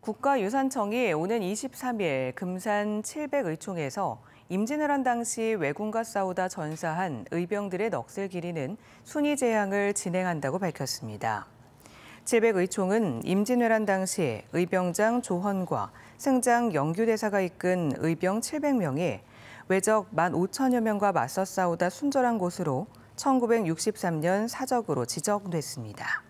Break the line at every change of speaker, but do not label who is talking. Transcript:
국가유산청이 오는 23일 금산 700의총에서 임진왜란 당시 왜군과 싸우다 전사한 의병들의 넋을 기리는 순위 재향을 진행한다고 밝혔습니다. 700의총은 임진왜란 당시 의병장 조헌과 승장 영규대사가 이끈 의병 700명이 외적 1만 5천여 명과 맞서 싸우다 순절한 곳으로 1963년 사적으로 지적됐습니다